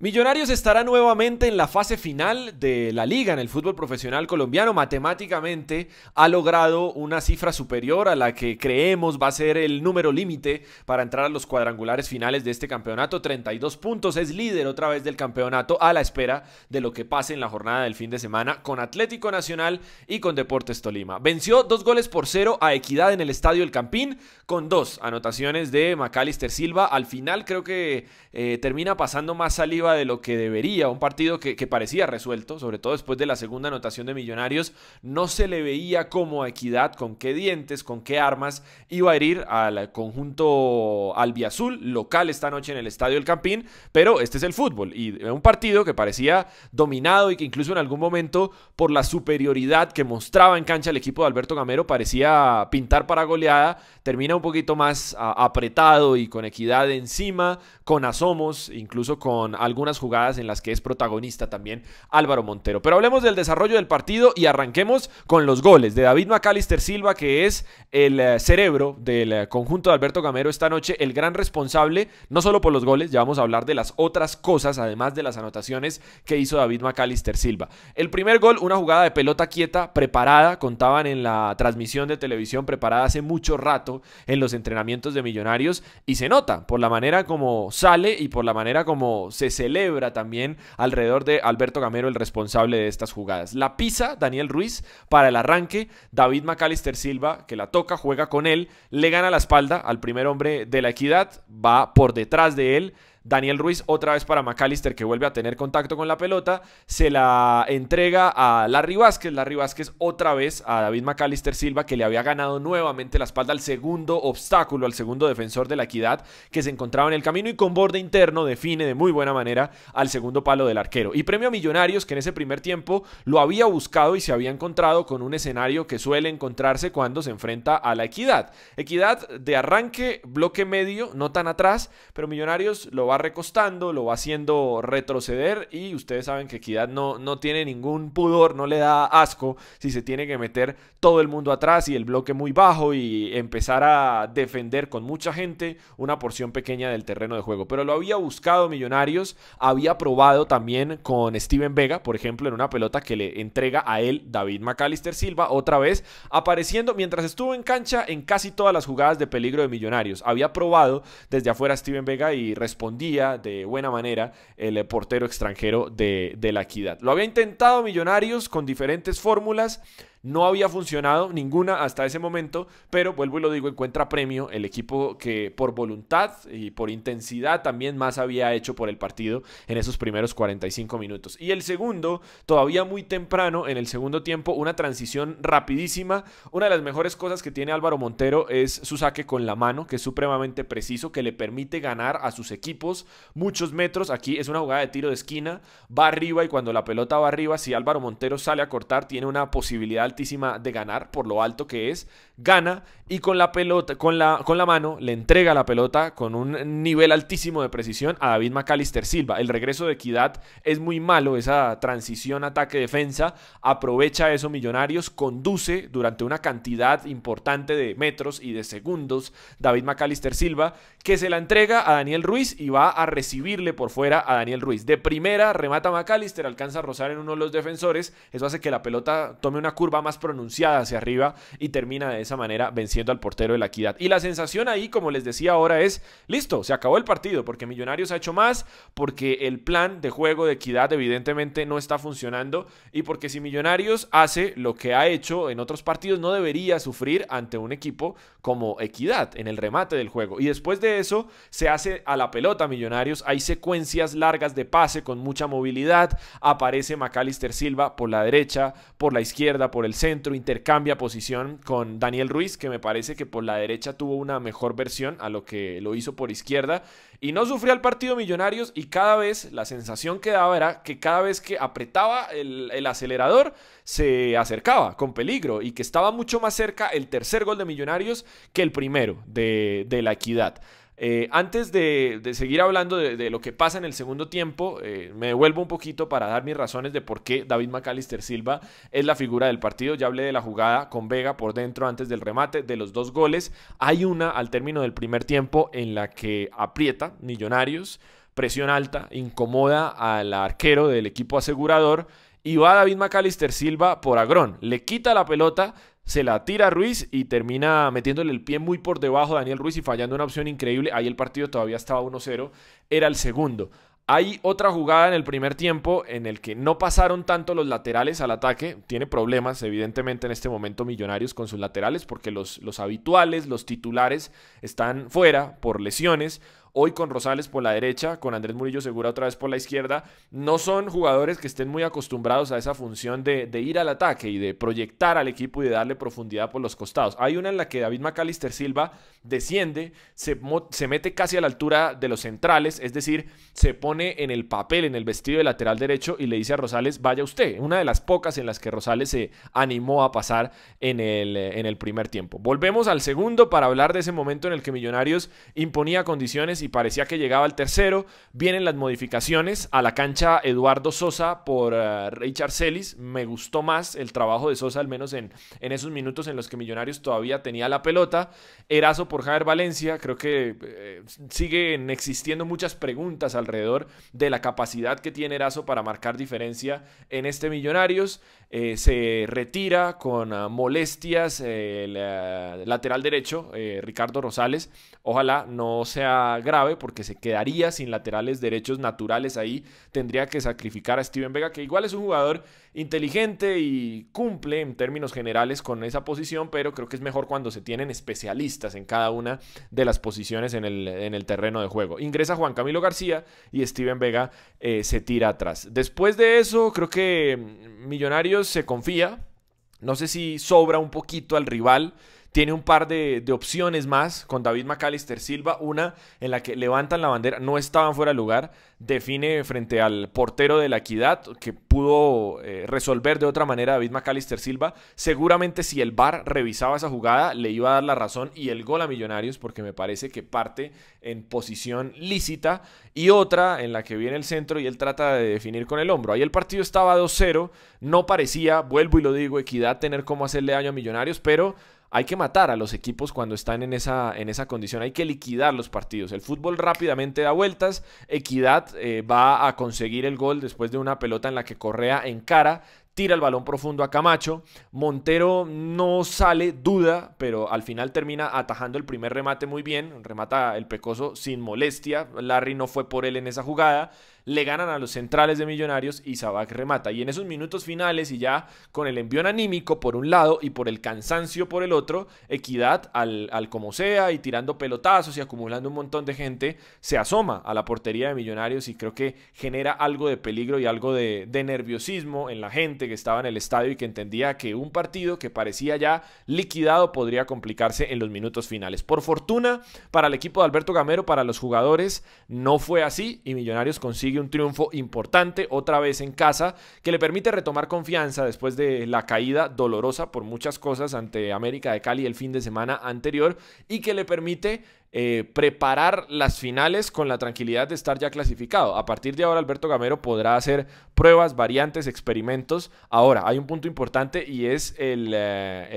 Millonarios estará nuevamente en la fase final de la liga en el fútbol profesional colombiano. Matemáticamente ha logrado una cifra superior a la que creemos va a ser el número límite para entrar a los cuadrangulares finales de este campeonato. 32 puntos, es líder otra vez del campeonato a la espera de lo que pase en la jornada del fin de semana con Atlético Nacional y con Deportes Tolima. Venció dos goles por cero a Equidad en el Estadio El Campín con dos anotaciones de Macalister Silva. Al final creo que eh, termina pasando más saliva de lo que debería, un partido que, parecía resuelto, sobre todo después de la segunda anotación de Millonarios, no se le veía como a Equidad con qué dientes, con qué armas iba a herir al conjunto albiazul, local esta noche en el Estadio El Campín, pero este es el fútbol y un partido que parecía dominado y que incluso en algún momento por la superioridad que mostraba en cancha el equipo de Alberto Gamero parecía pintar para goleada, termina un poquito más apretado y con Equidad encima, con asomos, incluso con algo algunas jugadas en las que es protagonista también Álvaro Montero. Pero hablemos del desarrollo del partido y arranquemos con los goles de David Macalister Silva, que es el eh, cerebro del eh, conjunto de Alberto Gamero esta noche, el gran responsable, no solo por los goles, ya vamos a hablar de las otras cosas, además de las anotaciones que hizo David Macalister Silva. El primer gol, una jugada de pelota quieta, preparada, contaban en la transmisión de televisión, preparada hace mucho rato en los entrenamientos de Millonarios, y se nota por la manera como sale y por la manera como se celebra también alrededor de Alberto Gamero, el responsable de estas jugadas. La pisa Daniel Ruiz para el arranque, David McAllister Silva que la toca, juega con él, le gana la espalda al primer hombre de la equidad, va por detrás de él, Daniel Ruiz otra vez para McAllister que vuelve a tener contacto con la pelota, se la entrega a Larry Vázquez, Larry Vázquez otra vez a David McAllister Silva que le había ganado nuevamente la espalda al segundo obstáculo, al segundo defensor de la equidad que se encontraba en el camino y con borde interno define de muy buena manera al segundo palo del arquero. Y premio a Millonarios que en ese primer tiempo lo había buscado y se había encontrado con un escenario que suele encontrarse cuando se enfrenta a la equidad. Equidad de arranque, bloque medio, no tan atrás, pero Millonarios lo va recostando, lo va haciendo retroceder y ustedes saben que Equidad no, no tiene ningún pudor, no le da asco si se tiene que meter todo el mundo atrás y el bloque muy bajo y empezar a defender con mucha gente una porción pequeña del terreno de juego. Pero lo había buscado Millonarios, había probado también con Steven Vega, por ejemplo, en una pelota que le entrega a él David McAllister Silva, otra vez apareciendo mientras estuvo en cancha en casi todas las jugadas de peligro de Millonarios. Había probado desde afuera Steven Vega y respondió día de buena manera el eh, portero extranjero de, de la equidad. Lo había intentado Millonarios con diferentes fórmulas, no había funcionado ninguna hasta ese momento, pero vuelvo y lo digo, encuentra premio el equipo que por voluntad y por intensidad también más había hecho por el partido en esos primeros 45 minutos. Y el segundo, todavía muy temprano en el segundo tiempo, una transición rapidísima. Una de las mejores cosas que tiene Álvaro Montero es su saque con la mano, que es supremamente preciso, que le permite ganar a sus equipos muchos metros. Aquí es una jugada de tiro de esquina, va arriba y cuando la pelota va arriba, si Álvaro Montero sale a cortar, tiene una posibilidad altísima de ganar por lo alto que es, gana y con la pelota, con la, con la mano, le entrega la pelota con un nivel altísimo de precisión a David McAllister Silva. El regreso de Equidad es muy malo, esa transición ataque-defensa. Aprovecha eso Millonarios, conduce durante una cantidad importante de metros y de segundos David McAllister Silva, que se la entrega a Daniel Ruiz y va a recibirle por fuera a Daniel Ruiz. De primera remata McAllister, alcanza a rozar en uno de los defensores, eso hace que la pelota tome una curva más pronunciada hacia arriba y termina de esa manera venciendo al portero de la equidad. Y la sensación ahí, como les decía ahora, es, listo, se acabó el partido, porque Millonarios ha hecho más, porque el plan de juego de equidad evidentemente no está funcionando, y porque si Millonarios hace lo que ha hecho en otros partidos, no debería sufrir ante un equipo como equidad en el remate del juego. Y después de eso, se hace a la pelota Millonarios, hay secuencias largas de pase con mucha movilidad, aparece Macalister Silva por la derecha, por la izquierda, por el centro, intercambia posición con Daniel Daniel Ruiz, que me parece que por la derecha tuvo una mejor versión a lo que lo hizo por izquierda. Y no sufrió el partido Millonarios y cada vez la sensación que daba era que cada vez que apretaba el, acelerador se acercaba con peligro y que estaba mucho más cerca el tercer gol de Millonarios que el primero de, de la equidad. Eh, antes de, seguir hablando de, lo que pasa en el segundo tiempo, eh, me devuelvo un poquito para dar mis razones de por qué David McAllister Silva es la figura del partido. Ya hablé de la jugada con Vega por dentro antes del remate, de los dos goles. Hay una al término del primer tiempo en la que aprieta Millonarios, presión alta, incomoda al arquero del equipo asegurador y va David McAllister Silva por Agrón. Le quita la pelota, se la tira Ruiz y termina metiéndole el pie muy por debajo a Daniel Ruiz y fallando una opción increíble. Ahí el partido todavía estaba 1-0, era el segundo. Hay otra jugada en el primer tiempo en el que no pasaron tanto los laterales al ataque. Tiene problemas, evidentemente, en este momento Millonarios con sus laterales porque los, los habituales, los titulares, están fuera por lesiones. Hoy con Rosales por la derecha, con Andrés Murillo Segura otra vez por la izquierda. No son jugadores que estén muy acostumbrados a esa función de, ir al ataque y de proyectar al equipo y de darle profundidad por los costados. Hay una en la que David Macalister Silva desciende, se, mete casi a la altura de los centrales, es decir, se pone en el papel, en el vestido de lateral derecho y le dice a Rosales, vaya usted, una de las pocas en las que Rosales se animó a pasar en el, en el primer tiempo. Volvemos al segundo para hablar de ese momento en el que Millonarios imponía condiciones y parecía que llegaba al tercero, vienen las modificaciones a la cancha Eduardo Sosa por eh, Richard Celis, me gustó más el trabajo de Sosa, al menos en, en esos minutos en los que Millonarios todavía tenía la pelota, Erazo por por Javier Valencia. Creo que eh, siguen existiendo muchas preguntas alrededor de la capacidad que tiene Erazo para marcar diferencia en este Millonarios. Eh, se retira con ah, molestias eh, el ah, lateral derecho, Ricardo Rosales. Ojalá no sea grave porque se quedaría sin laterales derechos naturales ahí. Tendría que sacrificar a Steven Vega, que igual es un jugador inteligente y cumple en términos generales con esa posición, pero creo que es mejor cuando se tienen especialistas en cada una de las posiciones en el, terreno de juego. Ingresa Juan Camilo García y Steven Vega eh, se tira atrás. Después de eso, creo que Millonarios se confía. No sé si sobra un poquito al rival. Tiene un par de, opciones más con David McAllister Silva, una en la que levantan la bandera, no estaban fuera de lugar, define frente al portero de la equidad que pudo eh, resolver de otra manera David McAllister Silva. Seguramente si el VAR revisaba esa jugada le iba a dar la razón y el gol a Millonarios porque me parece que parte en posición lícita y otra en la que viene el centro y él trata de definir con el hombro. Ahí el partido estaba 2-0, no parecía, vuelvo y lo digo, equidad tener cómo hacerle daño a Millonarios, pero hay que matar a los equipos cuando están en esa, en esa condición, hay que liquidar los partidos. El fútbol rápidamente da vueltas, Equidad eh, va a conseguir el gol después de una pelota en la que Correa en cara, tira el balón profundo a Camacho, Montero no sale, duda, pero al final termina atajando el primer remate muy bien, remata el Pecoso sin molestia, Larry no fue por él en esa jugada le ganan a los centrales de Millonarios y Sabac remata. Y en esos minutos finales y ya con el envión anímico por un lado y por el cansancio por el otro, Equidad al, como sea y tirando pelotazos y acumulando un montón de gente, se asoma a la portería de Millonarios y creo que genera algo de peligro y algo de, de nerviosismo en la gente que estaba en el estadio y que entendía que un partido que parecía ya liquidado podría complicarse en los minutos finales. Por fortuna, para el equipo de Alberto Gamero, para los jugadores, no fue así y Millonarios consigue un triunfo importante otra vez en casa que le permite retomar confianza después de la caída dolorosa por muchas cosas ante América de Cali el fin de semana anterior y que le permite eh, preparar las finales con la tranquilidad de estar ya clasificado. A partir de ahora, Alberto Gamero podrá hacer pruebas, variantes, experimentos. Ahora, hay un punto importante y es eh,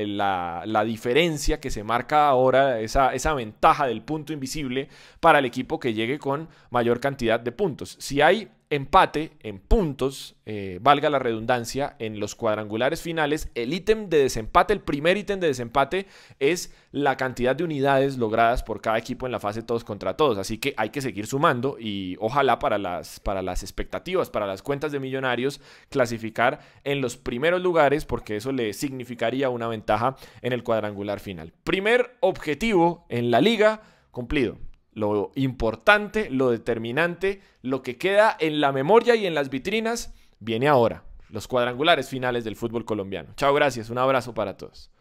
la, diferencia que se marca ahora, esa, esa ventaja del punto invisible para el equipo que llegue con mayor cantidad de puntos. Si hay empate en puntos, eh, valga la redundancia, en los cuadrangulares finales, el ítem de desempate, el primer ítem de desempate es la cantidad de unidades logradas por cada equipo en la fase todos contra todos. Así que hay que seguir sumando y ojalá para las, para las expectativas, para las cuentas de millonarios, clasificar en los primeros lugares porque eso le significaría una ventaja en el cuadrangular final. Primer objetivo en la liga cumplido. Lo importante, lo determinante, lo que queda en la memoria y en las vitrinas, viene ahora, los cuadrangulares finales del fútbol colombiano. Chao, gracias, un abrazo para todos.